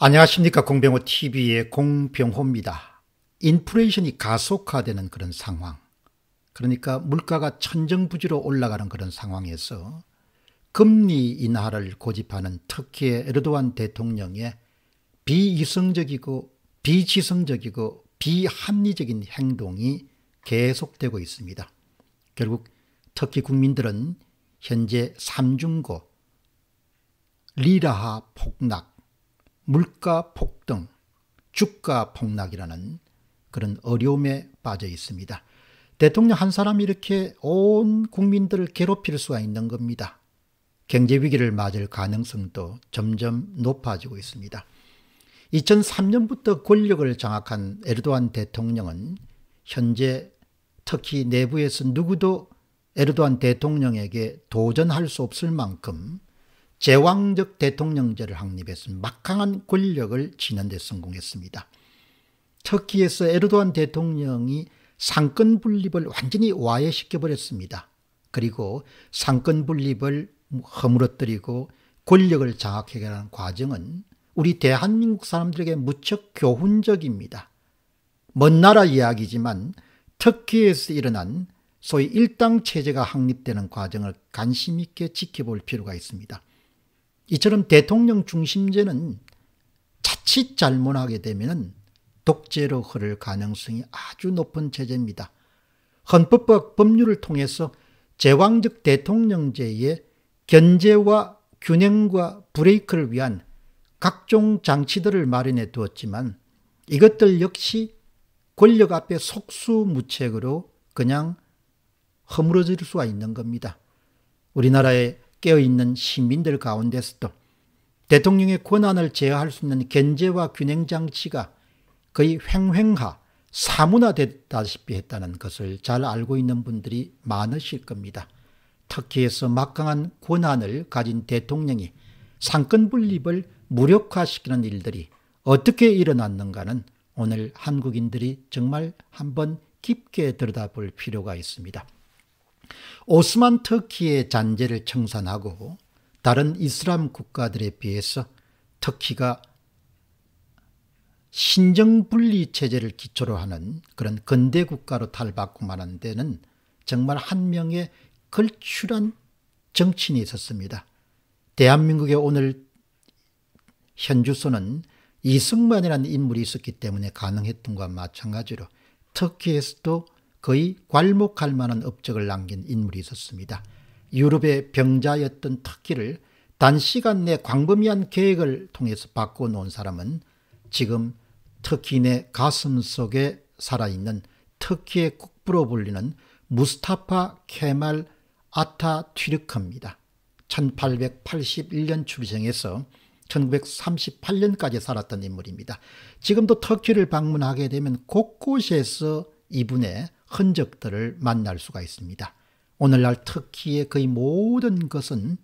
안녕하십니까 공병호 TV의 공병호입니다. 인플레이션이 가속화되는 그런 상황 그러니까 물가가 천정부지로 올라가는 그런 상황에서 금리 인하를 고집하는 터키의 에르도안 대통령의 비이성적이고 비지성적이고 비합리적인 행동이 계속되고 있습니다. 결국 터키 국민들은 현재 3중고, 리라하 폭락, 물가 폭등, 주가 폭락이라는 그런 어려움에 빠져 있습니다. 대통령 한 사람이 이렇게 온 국민들을 괴롭힐 수가 있는 겁니다. 경제 위기를 맞을 가능성도 점점 높아지고 있습니다. 2003년부터 권력을 장악한 에르도안 대통령은 현재 터키 내부에서 누구도 에르도안 대통령에게 도전할 수 없을 만큼 제왕적 대통령제를 확립했습니다. 막강한 권력을 지는 데 성공했습니다. 터키에서 에르도안 대통령이 상권 분립을 완전히 와해시켜버렸습니다. 그리고 상권 분립을 허물어뜨리고 권력을 장악해가는 과정은 우리 대한민국 사람들에게 무척 교훈적입니다. 먼 나라 이야기지만 터키에서 일어난 소위 일당체제가 확립되는 과정을 관심있게 지켜볼 필요가 있습니다. 이처럼 대통령 중심제는 자칫 잘못하게 되면 독재로 흐를 가능성이 아주 높은 체제입니다. 헌법과 법률을 통해서 제왕적 대통령제의 견제와 균형과 브레이크를 위한 각종 장치들을 마련해 두었지만 이것들 역시 권력 앞에 속수무책으로 그냥 허물어질 수가 있는 겁니다. 우리나라의 깨어있는 시민들 가운데서도 대통령의 권한을 제어할 수 있는 견제와 균형 장치가 거의 횡횡하 사문화됐다시피 했다는 것을 잘 알고 있는 분들이 많으실 겁니다. 터키에서 막강한 권한을 가진 대통령이 상권 분립을 무력화시키는 일들이 어떻게 일어났는가는 오늘 한국인들이 정말 한번 깊게 들여다볼 필요가 있습니다. 오스만 터키의 잔재를 청산하고 다른 이슬람 국가들에 비해서 터키가 신정분리 체제를 기초로 하는 그런 근대 국가로 탈바꿈하는 데는 정말 한 명의 걸출한 정치인이 있었습니다. 대한민국의 오늘 현주소는 이승만이라는 인물이 있었기 때문에 가능했던 것과 마찬가지로 터키에서도 거의 괄목할 만한 업적을 남긴 인물이 있었습니다. 유럽의 병자였던 터키를 단시간 내 광범위한 계획을 통해서 바꿔놓은 사람은 지금 터키인의 가슴 속에 살아있는 터키의 국부로 불리는 무스타파 케말 아타 튀르크입니다. 1881년 출생해서 1938년까지 살았던 인물입니다. 지금도 터키를 방문하게 되면 곳곳에서 이분의 흔적들을 만날 수가 있습니다. 오늘날 터키의 거의 모든 것은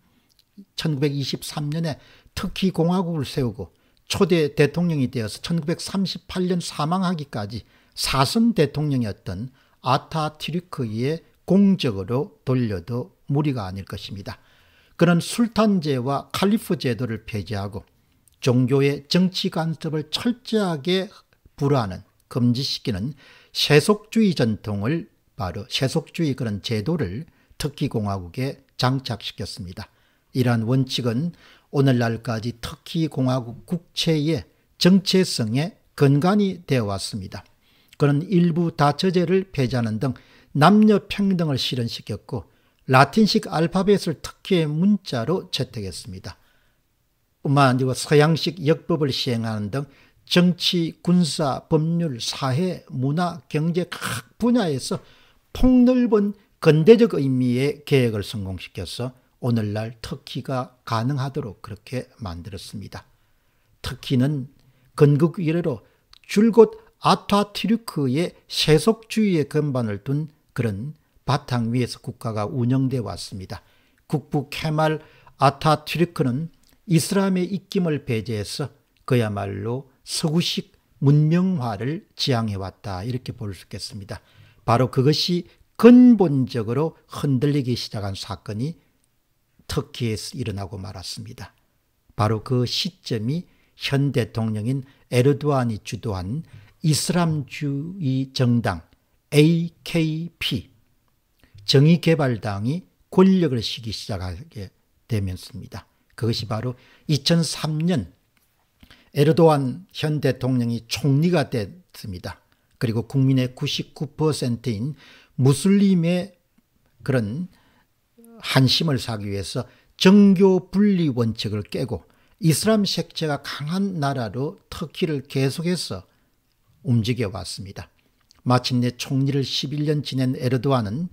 1923년에 터키 공화국을 세우고 초대 대통령이 되어서 1938년 사망하기까지 사선 대통령이었던 아타튀르크의 공적으로 돌려도 무리가 아닐 것입니다. 그는 술탄제와 칼리프 제도를 폐지하고 종교의 정치 간섭을 철저하게 불하는 금지시키는 세속주의 전통을 바로 세속주의 그런 제도를 터키공화국에 장착시켰습니다. 이러한 원칙은 오늘날까지 터키공화국 국채의 정체성에 근간이 되어 왔습니다. 그는 일부 다처제를 폐지하는 등 남녀 평등을 실현시켰고 라틴식 알파벳을 터키의 문자로 채택했습니다. 뿐만 아니고 서양식 역법을 시행하는 등 정치, 군사, 법률, 사회, 문화, 경제 각 분야에서 폭넓은 근대적 의미의 계획을 성공시켜서 오늘날 터키가 가능하도록 그렇게 만들었습니다. 터키는 건국 이래로 줄곧 아타튀르크의 세속주의의 근반을 둔 그런 바탕 위에서 국가가 운영돼 왔습니다. 국부 케말 아타튀르크는 이슬람의 입김을 배제해서 그야말로 서구식 문명화를 지향해왔다. 이렇게 볼 수 있겠습니다. 바로 그것이 근본적으로 흔들리기 시작한 사건이 터키에서 일어나고 말았습니다. 바로 그 시점이 현 대통령인 에르도안이 주도한 이슬람주의 정당 AKP 정의개발당이 권력을 시기 시작하게 되면서입니다. 그것이 바로 2003년 에르도안 현 대통령이 총리가 됐습니다. 그리고 국민의 99%인 무슬림의 그런 한심을 사기 위해서 정교 분리 원칙을 깨고 이슬람 색채가 강한 나라로 터키를 계속해서 움직여 왔습니다. 마침내 총리를 11년 지낸 에르도안은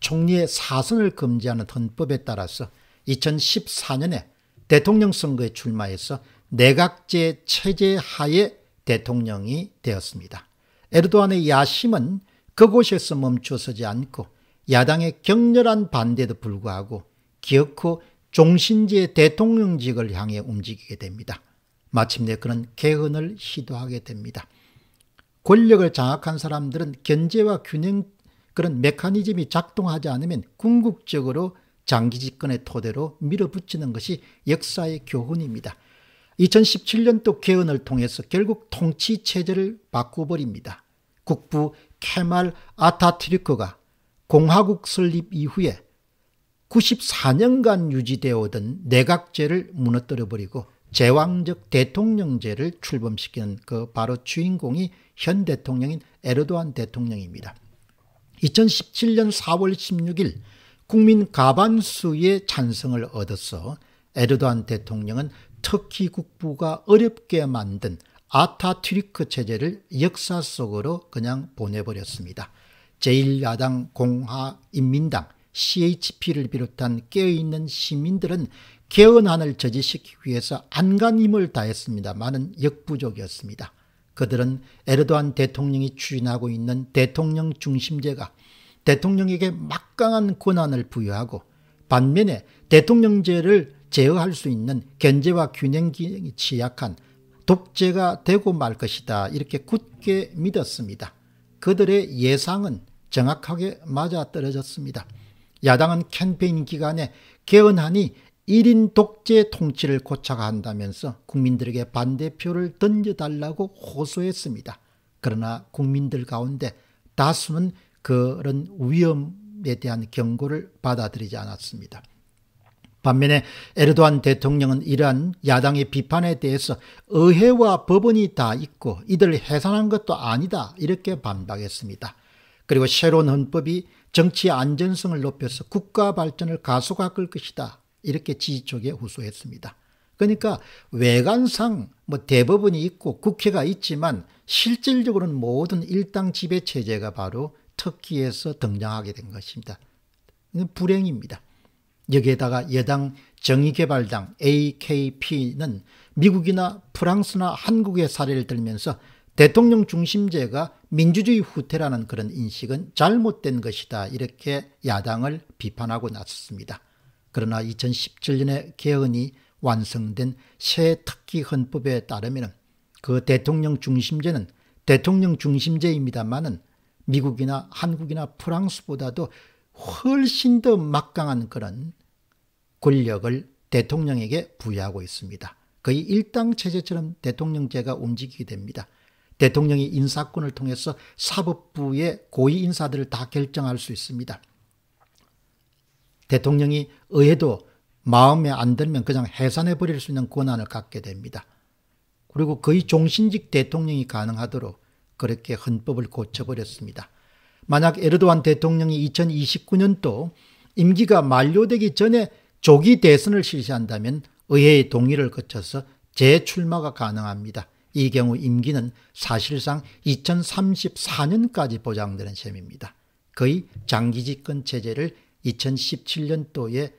총리의 사선을 금지하는 헌법에 따라서 2014년에 대통령 선거에 출마해서 내각제 체제 하에 대통령이 되었습니다. 에르도안의 야심은 그곳에서 멈춰서지 않고 야당의 격렬한 반대도 불구하고 기어코 종신제 대통령직을 향해 움직이게 됩니다. 마침내 그는 개헌을 시도하게 됩니다. 권력을 장악한 사람들은 견제와 균형 그런 메커니즘이 작동하지 않으면 궁극적으로 장기 집권의 토대로 밀어붙이는 것이 역사의 교훈입니다. 2017년도 개헌을 통해서 결국 통치 체제를 바꿔버립니다 국부 케말 아타튀르크가 공화국 설립 이후에 94년간 유지되어 오던 내각제를 무너뜨려 버리고 제왕적 대통령제를 출범시키는 그 바로 주인공이 현 대통령인 에르도안 대통령입니다. 2017년 4월 16일 국민 가반수의 찬성을 얻어서 에르도안 대통령은 터키 국부가 어렵게 만든 아타트리크 체제를 역사 속으로 그냥 보내버렸습니다. 제1야당 공화인민당 CHP를 비롯한 깨어있는 시민들은 개헌안을 저지시키기 위해서 안간힘을 다했습니다만은 역부족이었습니다. 그들은 에르도안 대통령이 추진하고 있는 대통령 중심제가 대통령에게 막강한 권한을 부여하고 반면에 대통령제를 제어할 수 있는 견제와 균형 기능이 취약한 독재가 되고 말 것이다 이렇게 굳게 믿었습니다. 그들의 예상은 정확하게 맞아떨어졌습니다. 야당은 캠페인 기간에 개헌안이 1인 독재 통치를 고착한다면서 국민들에게 반대표를 던져달라고 호소했습니다. 그러나 국민들 가운데 다수는 그런 위험에 대한 경고를 받아들이지 않았습니다. 반면에 에르도안 대통령은 이러한 야당의 비판에 대해서 의회와 법원이 다 있고 이들 을 해산한 것도 아니다 이렇게 반박했습니다. 그리고 새로운 헌법이 정치 안전성을 높여서 국가 발전을 가속화 할 것이다 이렇게 지지 쪽에 호소했습니다. 그러니까 외관상 뭐 대법원이 있고 국회가 있지만 실질적으로는 모든 일당 지배 체제가 바로 터키에서 등장하게 된 것입니다. 불행입니다. 여기에다가 여당 정의개발당 AKP는 미국이나 프랑스나 한국의 사례를 들면서 대통령 중심제가 민주주의 후퇴라는 그런 인식은 잘못된 것이다 이렇게 야당을 비판하고 나섰습니다. 그러나 2017년에 개헌이 완성된 새 특기 헌법에 따르면 그 대통령 중심제는 대통령 중심제입니다만은 미국이나 한국이나 프랑스보다도 훨씬 더 막강한 그런 권력을 대통령에게 부여하고 있습니다. 거의 일당체제처럼 대통령제가 움직이게 됩니다. 대통령이 인사권을 통해서 사법부의 고위 인사들을 다 결정할 수 있습니다. 대통령이 의회도 마음에 안 들면 그냥 해산해 버릴 수 있는 권한을 갖게 됩니다. 그리고 거의 종신직 대통령이 가능하도록 그렇게 헌법을 고쳐버렸습니다. 만약 에르도안 대통령이 2029년도 임기가 만료되기 전에 조기 대선을 실시한다면 의회의 동의를 거쳐서 재출마가 가능합니다. 이 경우 임기는 사실상 2034년까지 보장되는 셈입니다. 거의 장기 집권 체제를 2017년도에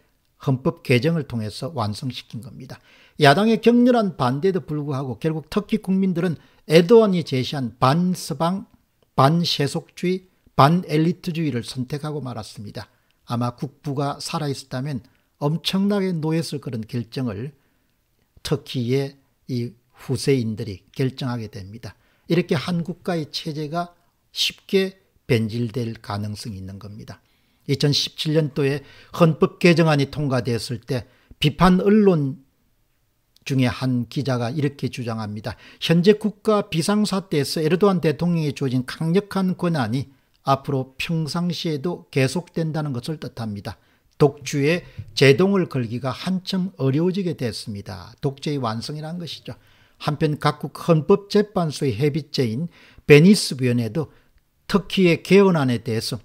헌법 개정을 통해서 완성시킨 겁니다. 야당의 격렬한 반대에도 불구하고 결국 터키 국민들은 에도안이 제시한 반서방, 반세속주의, 반엘리트주의를 선택하고 말았습니다. 아마 국부가 살아있었다면 엄청나게 노했을 그런 결정을 터키의 이 후세인들이 결정하게 됩니다. 이렇게 한국가의 체제가 쉽게 변질될 가능성이 있는 겁니다. 2017년도에 헌법 개정안이 통과됐을 때 비판 언론 중에 한 기자가 이렇게 주장합니다. 현재 국가 비상사태에서 에르도안 대통령이 주어진 강력한 권한이 앞으로 평상시에도 계속된다는 것을 뜻합니다. 독주에 제동을 걸기가 한참 어려워지게 됐습니다. 독재의 완성이라 것이죠. 한편 각국 헌법재판소의 해비죄인 베니스 위원회도 터키의 개헌안에 대해서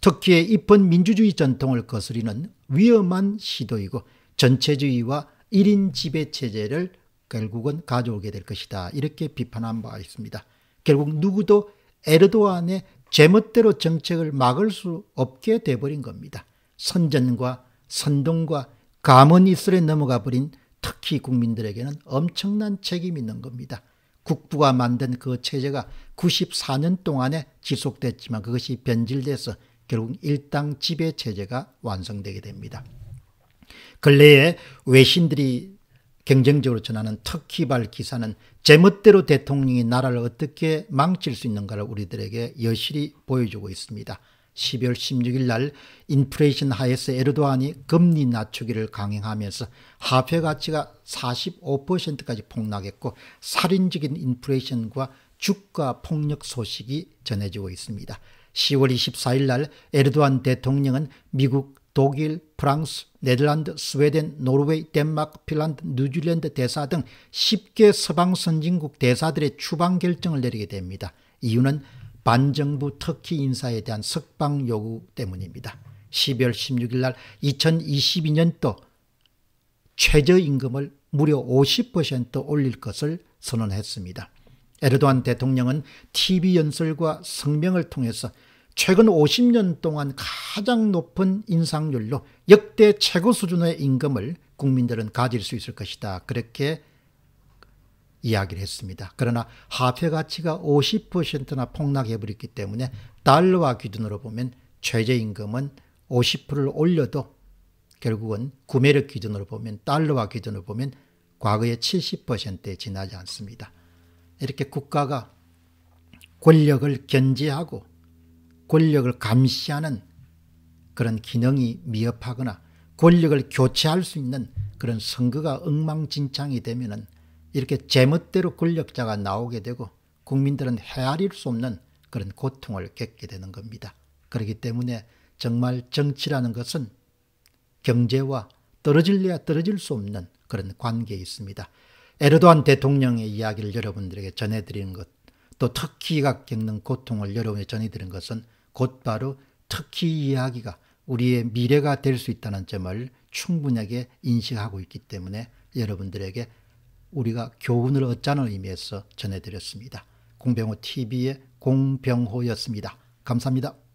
터키의 입헌 민주주의 전통을 거스리는 위험한 시도이고 전체주의와 1인 지배체제를 결국은 가져오게 될 것이다. 이렇게 비판한 바 있습니다. 결국 누구도 에르도안의 제멋대로 정책을 막을 수 없게 돼버린 겁니다. 선전과 선동과 감언 입술에 넘어가 버린 특히 국민들에게는 엄청난 책임이 있는 겁니다. 국부가 만든 그 체제가 94년 동안에 지속됐지만 그것이 변질돼서 결국 일당 지배 체제가 완성되게 됩니다. 근래에 외신들이 경쟁적으로 전하는 터키발 기사는 제멋대로 대통령이 나라를 어떻게 망칠 수 있는가를 우리들에게 여실히 보여주고 있습니다. 12월 16일 날 인플레이션 하에서 에르도안이 금리 낮추기를 강행하면서 화폐 가치가 45%까지 폭락했고 살인적인 인플레이션과 주가 폭력 소식이 전해지고 있습니다. 10월 24일 날 에르도안 대통령은 미국 독일, 프랑스, 네덜란드, 스웨덴, 노르웨이, 덴마크, 핀란드, 뉴질랜드 대사 등 10개 서방 선진국 대사들의 추방 결정을 내리게 됩니다. 이유는 반정부 터키 인사에 대한 석방 요구 때문입니다. 12월 16일 날 2022년도 최저임금을 무려 50% 올릴 것을 선언했습니다. 에르도안 대통령은 TV 연설과 성명을 통해서 최근 50년 동안 가장 높은 인상률로 역대 최고 수준의 임금을 국민들은 가질 수 있을 것이다. 그렇게 이야기를 했습니다. 그러나 화폐 가치가 50%나 폭락해버렸기 때문에 달러와 기준으로 보면 최저임금은 50%를 올려도 결국은 구매력 기준으로 보면 달러와 기준으로 보면 과거의 70%에 지나지 않습니다. 이렇게 국가가 권력을 견제하고 권력을 감시하는 그런 기능이 미흡하거나 권력을 교체할 수 있는 그런 선거가 엉망진창이 되면은 이렇게 제멋대로 권력자가 나오게 되고 국민들은 헤아릴 수 없는 그런 고통을 겪게 되는 겁니다. 그렇기 때문에 정말 정치라는 것은 경제와 떨어질래야 떨어질 수 없는 그런 관계에 있습니다. 에르도안 대통령의 이야기를 여러분들에게 전해드리는 것, 또 터키가 겪는 고통을 여러분에 전해드리는 것은 곧바로 터키 이야기가 우리의 미래가 될 수 있다는 점을 충분하게 인식하고 있기 때문에 여러분들에게 우리가 교훈을 얻자는 의미에서 전해드렸습니다. 공병호 TV의 공병호였습니다. 감사합니다.